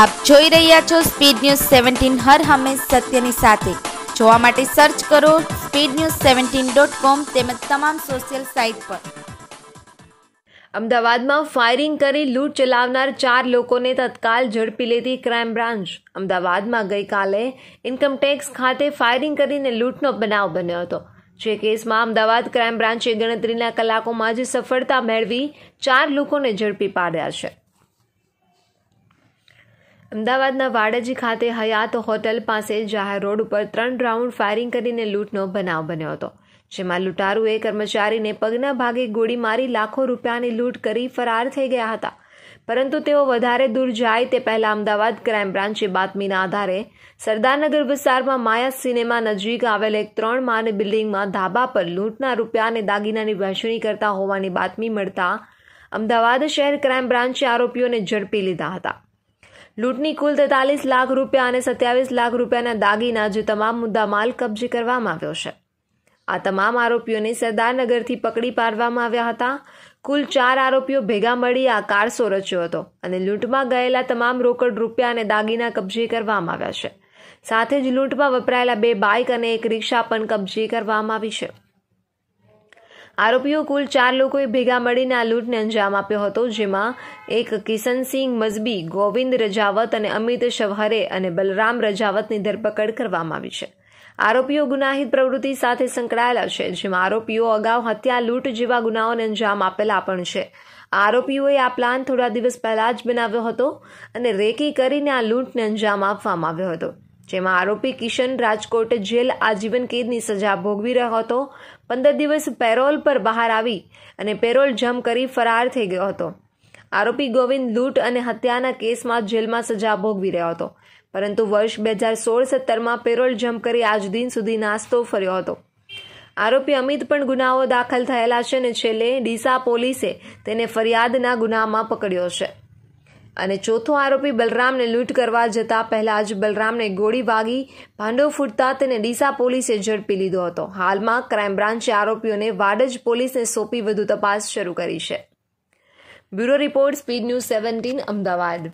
આપ જોઈ રહ્યા છો સ્પીડ ન્યૂઝ સેવન્ટીન હર હંમેશ સત્યની સાથે જોવા માટે સર્ચ કરો speed news seventeen dot com તેમજ તમામ સોશિયલ સાઇટ પર અમદાવાદમાં ફાયરિંગ કરી લૂંટ ચલાવનાર ચાર લોકોને તત્કાલ ઝડપી લેતી ક્રાઇમ બ્રાન્ચ અમદાવાદમાં ગઈકાલે ઇન્કમટેક્સ ખાતે ફાયરિંગ કરીને લૂંટનો બનાવ બન્યો હતો જે કેસમાં અમદાવાદ ક્રાઇમ બ્રાન્ચે ગણતરીના કલાકોમાં જ સફળતા મેળવી ચાર લોકોને ઝડપી પાડ્યા છે અમદાવાદના વાડજી ખાતે હયાત હોટલ પાસે જાહેર રોડ ઉપર ત્રણ રાઉન્ડ ફાયરિંગ કરીને લૂંટનો બનાવ બન્યો હતો જેમાં લૂંટારુએ કર્મચારીને પગના ભાગે ગોળી મારી લાખો રૂપિયાની લૂંટ કરી ફરાર થઈ ગયા હતા પરંતુ તેઓ વધારે દૂર જાય તે પહેલા અમદાવાદ ક્રાઇમ બ્રાન્ચે બાતમીના આધારે સરદારનગર વિસ્તારમાં માયા સિનેમા નજીક આવેલ એક ત્રણ માન બિલ્ડિંગમાં ધાબા પર લૂંટના રૂપિયા અને દાગીનાની વહેંચણી કરતા હોવાની બાતમી મળતા અમદાવાદ શહેર ક્રાઇમ બ્રાન્ચે આરોપીઓને ઝડપી લીધા હતા લૂંટની કુલ તેતાલીસ લાખ રૂપિયા અને સત્યાવીસ લાખ રૂપિયાના દાગીના જે તમામ મુદ્દા માલ કબજે કરવામાં આવ્યો છે આ તમામ આરોપીઓને સરદારનગરથી પકડી પાડવામાં આવ્યા હતા કુલ ચાર આરોપીઓ ભેગા મળી આ કારસો રચ્યો હતો અને લૂંટમાં ગયેલા તમામ રોકડ રૂપિયા અને દાગીના કબજે કરવામાં આવ્યા છે સાથે જ લૂંટમાં વપરાયેલા બે બાઇક અને એક રિક્ષા પણ કબજે કરવામાં આવી છે આરોપીઓ કુલ ચાર લોકોએ ભેગા મળીને આ લૂંટને અંજામ આપ્યો હતો જેમાં એક કિશનસિંહ મઝબી ગોવિંદ રજાવત અને અમિત શવહરે અને બલરામ રજાવતની ધરપકડ કરવામાં આવી છે આરોપીઓ ગુનાહિત પ્રવૃત્તિ સાથે સંકળાયેલા છે જેમાં આરોપીઓ અગાઉ હત્યા લૂંટ જેવા ગુનાઓને અંજામ આપેલા પણ છે આરોપીઓએ આ પ્લાન થોડા દિવસ પહેલા જ બનાવ્યો હતો અને રેકી કરીને આ લૂંટને અંજામ આપવામાં આવ્યો હતો જેમાં આરોપી કિશન રાજકોટ જેલ આજીવન કેદની સજા ભોગવી રહ્યો હતો પંદર દિવસ પેરોલ પર બહાર આવી અને પેરોલ જમ કરી ફરાર થઈ ગયો હતો આરોપી ગોવિંદ લૂંટ અને હત્યાના કેસમાં જેલમાં સજા ભોગવી રહ્યો હતો પરંતુ વર્ષ બે હજાર સોળ સત્તરમાં પેરોલ જમ કરી આજ દિન સુધી નાસ્તો ફર્યો હતો આરોપી અમિત પણ ગુનાઓ દાખલ થયેલા છે અને છેલ્લે ડીસા પોલીસે તેને ફરિયાદના ગુનામાં પકડ્યો છે અને ચોથો આરોપી બલરામને લૂંટ કરવા જતાં પહેલાં જ બલરામને ગોળી વાગી ભાંડો ફૂટતા તેને ડીસા પોલીસે ઝડપી લીધો હતો હાલમાં ક્રાઇમ બ્રાન્ચે આરોપીઓને વાડજ પોલીસને સોંપી વધુ તપાસ શરૂ કરી છે bureau report speed news seventeen Ahmedabad